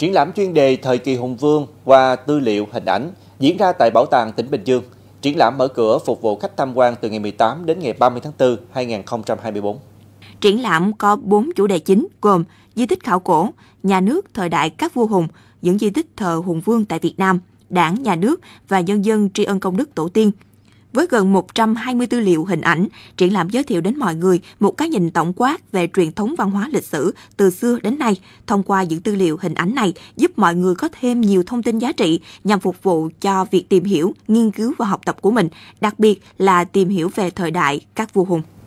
Triển lãm chuyên đề Thời kỳ Hùng Vương qua tư liệu hình ảnh diễn ra tại Bảo tàng tỉnh Bình Dương. Triển lãm mở cửa phục vụ khách tham quan từ ngày 18 đến ngày 30 tháng 4, 2024. Triển lãm có 4 chủ đề chính gồm di tích khảo cổ, nhà nước thời đại các vua hùng, những di tích thờ hùng vương tại Việt Nam, đảng, nhà nước và nhân dân tri ân công đức tổ tiên – với gần 120 tư liệu hình ảnh, triển lãm giới thiệu đến mọi người một cái nhìn tổng quát về truyền thống văn hóa lịch sử từ xưa đến nay. Thông qua những tư liệu hình ảnh này giúp mọi người có thêm nhiều thông tin giá trị nhằm phục vụ cho việc tìm hiểu, nghiên cứu và học tập của mình, đặc biệt là tìm hiểu về thời đại các vua hùng.